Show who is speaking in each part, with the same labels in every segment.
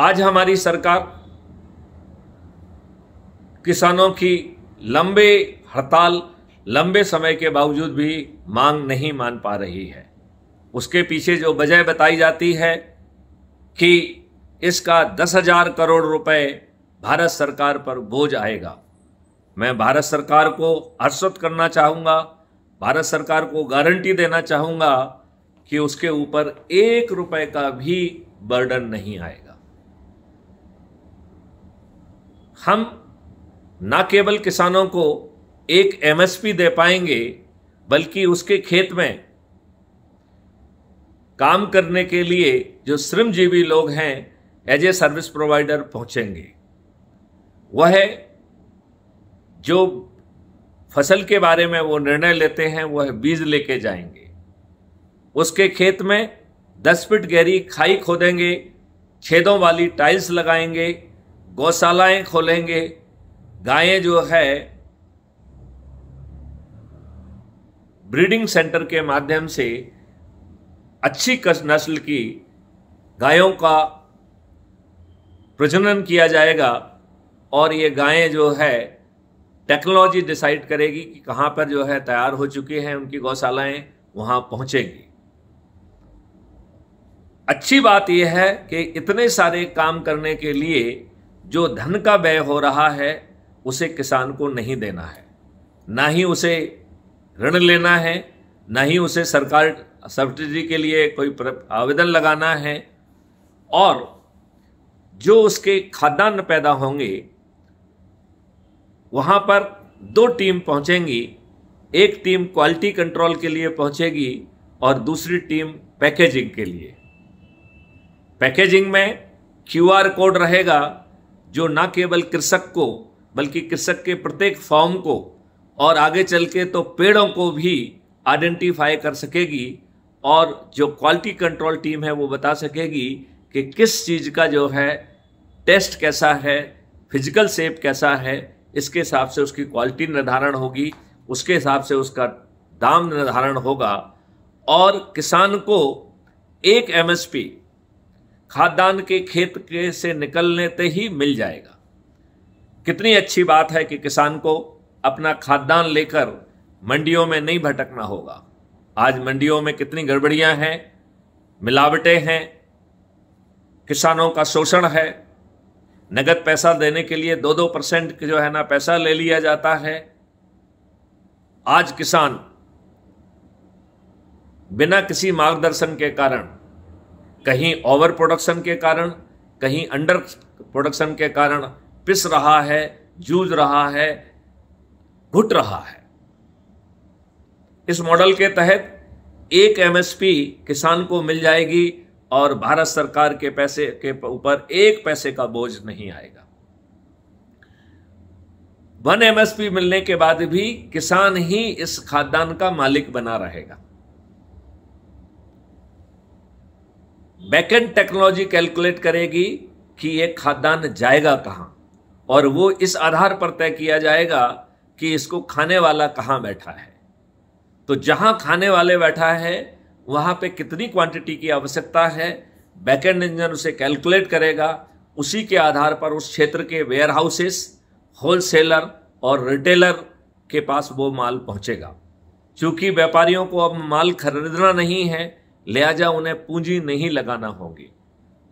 Speaker 1: आज हमारी सरकार किसानों की लंबे हड़ताल लंबे समय के बावजूद भी मांग नहीं मान पा रही है उसके पीछे जो वजह बताई जाती है कि इसका दस हजार करोड़ रुपए भारत सरकार पर बोझ आएगा मैं भारत सरकार को आश्वस्त करना चाहूँगा भारत सरकार को गारंटी देना चाहूँगा कि उसके ऊपर एक रुपए का भी बर्डन नहीं आएगा हम न केवल किसानों को एक एमएसपी दे पाएंगे बल्कि उसके खेत में काम करने के लिए जो श्रमजीवी लोग हैं एज ए सर्विस प्रोवाइडर पहुंचेंगे वह जो फसल के बारे में वो निर्णय लेते हैं वह बीज लेके जाएंगे उसके खेत में दस फीट गहरी खाई खोदेंगे छेदों वाली टाइल्स लगाएंगे गौशालाएं खोलेंगे गायें जो है ब्रीडिंग सेंटर के माध्यम से अच्छी नस्ल की गायों का प्रजनन किया जाएगा और ये गायें जो है टेक्नोलॉजी डिसाइड करेगी कि कहाँ पर जो है तैयार हो चुकी हैं उनकी गौशालाएं वहाँ पहुँचेंगी अच्छी बात यह है कि इतने सारे काम करने के लिए जो धन का व्यय हो रहा है उसे किसान को नहीं देना है ना ही उसे ऋण लेना है ना ही उसे सरकार सब्सिडी के लिए कोई आवेदन लगाना है और जो उसके खाद्यान्न पैदा होंगे वहाँ पर दो टीम पहुँचेंगी एक टीम क्वालिटी कंट्रोल के लिए पहुँचेगी और दूसरी टीम पैकेजिंग के लिए पैकेजिंग में क्यूआर कोड रहेगा जो न केवल कृषक को बल्कि कृषक के प्रत्येक फॉर्म को और आगे चल के तो पेड़ों को भी आइडेंटिफाई कर सकेगी और जो क्वालिटी कंट्रोल टीम है वो बता सकेगी कि किस चीज़ का जो है टेस्ट कैसा है फिजिकल सेप कैसा है इसके हिसाब से उसकी क्वालिटी निर्धारण होगी उसके हिसाब से उसका दाम निर्धारण होगा और किसान को एक एमएसपी खाद्यान्न के खेत के से निकलने ते ही मिल जाएगा कितनी अच्छी बात है कि किसान को अपना खाद्यान्न लेकर मंडियों में नहीं भटकना होगा आज मंडियों में कितनी गड़बड़ियां हैं मिलावटें हैं किसानों का शोषण है नगद पैसा देने के लिए दो दो परसेंट जो है ना पैसा ले लिया जाता है आज किसान बिना किसी मार्गदर्शन के कारण कहीं ओवर प्रोडक्शन के कारण कहीं अंडर प्रोडक्शन के कारण पिस रहा है जूझ रहा है घुट रहा है इस मॉडल के तहत एक एमएसपी किसान को मिल जाएगी और भारत सरकार के पैसे के ऊपर एक पैसे का बोझ नहीं आएगा वन एमएसपी मिलने के बाद भी किसान ही इस खाद्यान्न का मालिक बना रहेगा बैकेंड टेक्नोलॉजी कैलकुलेट करेगी कि ये खाद्यान्न जाएगा कहाँ और वो इस आधार पर तय किया जाएगा कि इसको खाने वाला कहाँ बैठा है तो जहाँ खाने वाले बैठा है वहाँ पे कितनी क्वांटिटी की आवश्यकता है बैकेंड इंजन उसे कैलकुलेट करेगा उसी के आधार पर उस क्षेत्र के वेयर हाउसेस होलसेलर और रिटेलर के पास वो माल पहुँचेगा क्योंकि व्यापारियों को अब माल खरीदना नहीं है लिहाजा उन्हें पूंजी नहीं लगाना होगी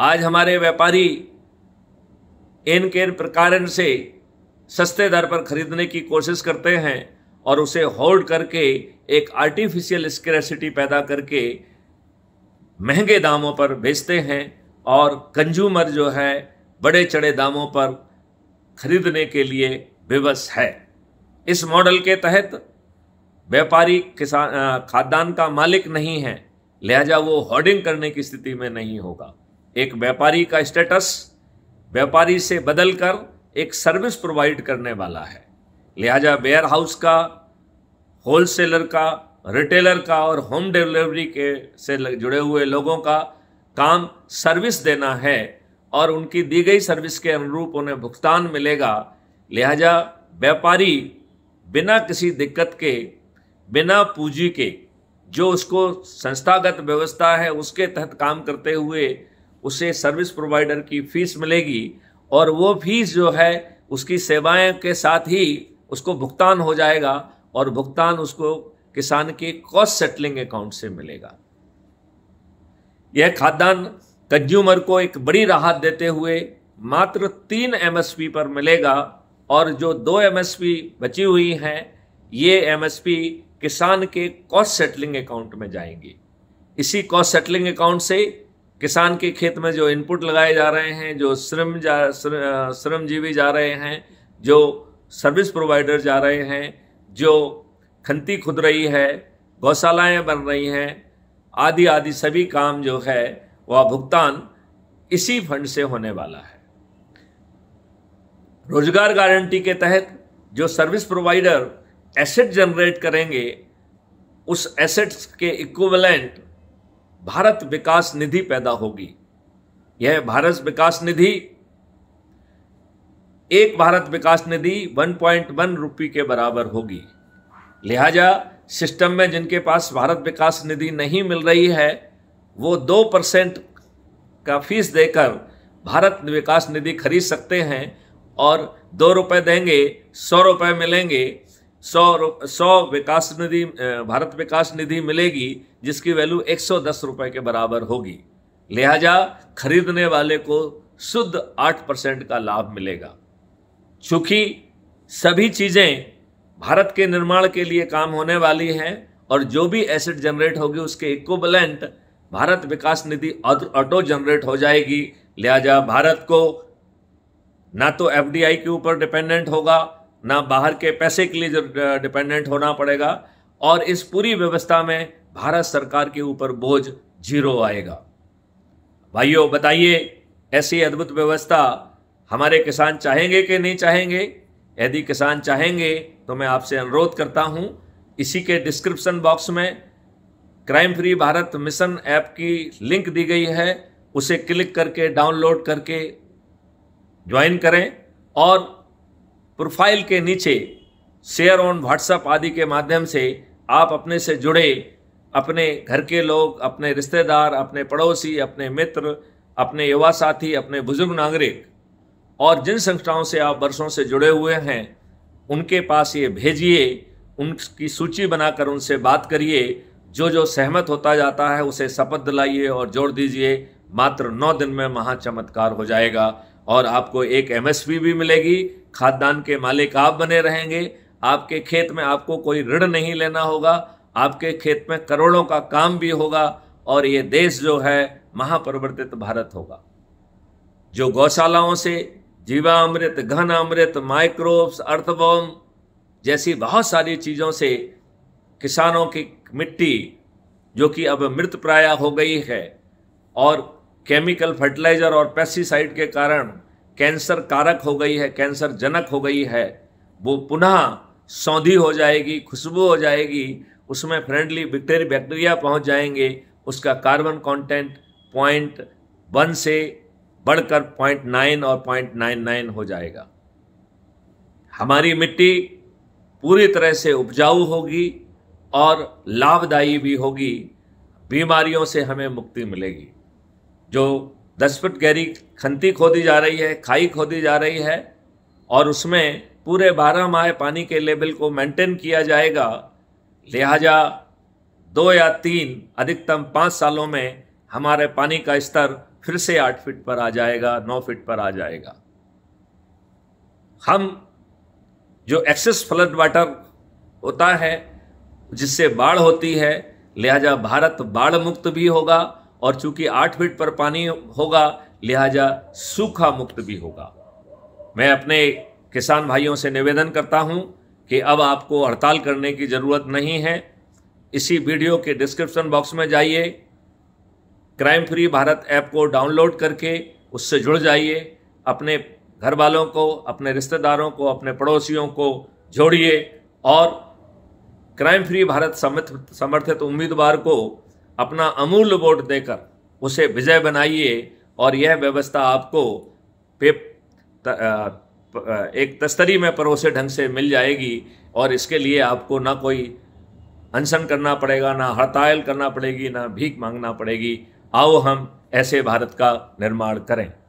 Speaker 1: आज हमारे व्यापारी इन के प्रकार से सस्ते दर पर खरीदने की कोशिश करते हैं और उसे होल्ड करके एक आर्टिफिशियल स्क्रेसिटी पैदा करके महंगे दामों पर बेचते हैं और कंज्यूमर जो है बड़े चढ़े दामों पर खरीदने के लिए विवश है इस मॉडल के तहत व्यापारी किसान खाद्यान्न का मालिक नहीं है लिहाजा वो होर्डिंग करने की स्थिति में नहीं होगा एक व्यापारी का स्टेटस व्यापारी से बदल कर एक सर्विस प्रोवाइड करने वाला है लिहाजा वेयर हाउस का होलसेलर का रिटेलर का और होम डिलीवरी के से जुड़े हुए लोगों का काम सर्विस देना है और उनकी दी गई सर्विस के अनुरूप उन्हें भुगतान मिलेगा लिहाजा व्यापारी बिना किसी दिक्कत के बिना पूंजी के जो उसको संस्थागत व्यवस्था है उसके तहत काम करते हुए उसे सर्विस प्रोवाइडर की फीस मिलेगी और वो फीस जो है उसकी सेवाएं के साथ ही उसको भुगतान हो जाएगा और भुगतान उसको किसान के कॉस्ट सेटलिंग अकाउंट से मिलेगा यह खाद्यान्न कंज्यूमर को एक बड़ी राहत देते हुए मात्र तीन एमएसपी पर मिलेगा और जो दो एमएसपी बची हुई हैं ये एमएसपी किसान के कॉस्ट सेटलिंग अकाउंट में जाएंगे इसी कॉस्ट सेटलिंग अकाउंट से किसान के खेत में जो इनपुट लगाए जा रहे हैं जो श्रम जा श्रमजीवी जा रहे हैं जो सर्विस प्रोवाइडर जा रहे हैं जो खंती खुद रही है गौशालाएँ बन रही हैं आदि आदि सभी काम जो है वह भुगतान इसी फंड से होने वाला है रोजगार गारंटी के तहत जो सर्विस प्रोवाइडर एसेट जनरेट करेंगे उस एसेट्स के इक्विवेलेंट भारत विकास निधि पैदा होगी यह भारत विकास निधि एक भारत विकास निधि 1.1 पॉइंट रुपी के बराबर होगी लिहाजा सिस्टम में जिनके पास भारत विकास निधि नहीं मिल रही है वो दो परसेंट का फीस देकर भारत विकास निधि खरीद सकते हैं और दो रुपए देंगे सौ रुपए मिलेंगे सौ सौ विकास निधि भारत विकास निधि मिलेगी जिसकी वैल्यू एक सौ दस रुपये के बराबर होगी लिहाजा खरीदने वाले को शुद्ध आठ परसेंट का लाभ मिलेगा चूंकि सभी चीज़ें भारत के निर्माण के लिए काम होने वाली हैं और जो भी एसेट जनरेट होगी उसके equivalent Bharat Vikas Nidhi auto generate हो जाएगी लिहाजा भारत को ना तो एफडीआई के ऊपर डिपेंडेंट होगा ना बाहर के पैसे के लिए डिपेंडेंट होना पड़ेगा और इस पूरी व्यवस्था में भारत सरकार के ऊपर बोझ जीरो आएगा भाइयों बताइए ऐसी अद्भुत व्यवस्था हमारे किसान चाहेंगे कि नहीं चाहेंगे यदि किसान चाहेंगे तो मैं आपसे अनुरोध करता हूं इसी के डिस्क्रिप्शन बॉक्स में crime free Bharat mission app की लिंक दी गई है उसे क्लिक करके डाउनलोड करके ज्वाइन करें और प्रोफाइल के नीचे शेयर ऑन व्हाट्सएप आदि के माध्यम से आप अपने से जुड़े अपने घर के लोग अपने रिश्तेदार अपने पड़ोसी अपने मित्र अपने युवा साथी अपने बुजुर्ग नागरिक और जिन संस्थाओं से आप वर्षों से जुड़े हुए हैं उनके पास ये भेजिए उनकी सूची बनाकर उनसे बात करिए जो जो सहमत होता जाता है उसे शपथ दिलाइए और जोड़ दीजिए मात्र नौ दिन में महाचमत्कार हो जाएगा और आपको एक एमएसपी भी मिलेगी खाद्यान्न के मालिक आप बने रहेंगे आपके खेत में आपको कोई ऋण नहीं लेना होगा आपके खेत में करोड़ों का काम भी होगा और ये देश जो है महाप्रवर्तित भारत होगा जो गौशालाओं से जीवामृत घन अमृत माइक्रोब्स अर्थबॉम जैसी बहुत सारी चीज़ों से किसानों की मिट्टी जो कि अब मृत प्राय हो गई है और केमिकल फर्टिलाइजर और पेस्टिसाइड के कारण कैंसर कारक हो गई है कैंसर जनक हो गई है वो पुनः सौंधी हो जाएगी खुशबू हो जाएगी उसमें फ्रेंडली बिक्टेरी बैक्टीरिया पहुंच जाएंगे उसका कार्बन कंटेंट पॉइंट वन से बढ़कर पॉइंट नाइन और पॉइंट नाइन नाइन हो जाएगा हमारी मिट्टी पूरी तरह से उपजाऊ होगी और लाभदायी भी होगी बीमारियों से हमें मुक्ति मिलेगी जो दस फुट गहरी खंती खोदी जा रही है खाई खोदी जा रही है और उसमें पूरे बारह माह पानी के लेवल को मेंटेन किया जाएगा लिहाजा दो या तीन अधिकतम पाँच सालों में हमारे पानी का स्तर फिर से आठ फीट पर आ जाएगा नौ फीट पर आ जाएगा हम जो एक्सेस फ्लड वाटर होता है जिससे बाढ़ होती है लिहाजा भारत बाढ़ मुक्त भी होगा और चूंकि आठ फीट पर पानी होगा लिहाजा सूखा मुक्त भी होगा मैं अपने किसान भाइयों से निवेदन करता हूं कि अब आपको हड़ताल करने की ज़रूरत नहीं है इसी वीडियो के डिस्क्रिप्शन बॉक्स में जाइए क्राइम फ्री भारत ऐप को डाउनलोड करके उससे जुड़ जाइए अपने घर वालों को अपने रिश्तेदारों को अपने पड़ोसियों को जोड़िए और क्राइम फ्री भारत समर्थित उम्मीदवार को अपना अमूल्य वोट देकर उसे विजय बनाइए और यह व्यवस्था आपको पे त, आ, एक तस्तरी में परोसे ढंग से मिल जाएगी और इसके लिए आपको ना कोई अनशन करना पड़ेगा ना हड़ताल करना पड़ेगी ना भीख मांगना पड़ेगी आओ हम ऐसे भारत का निर्माण करें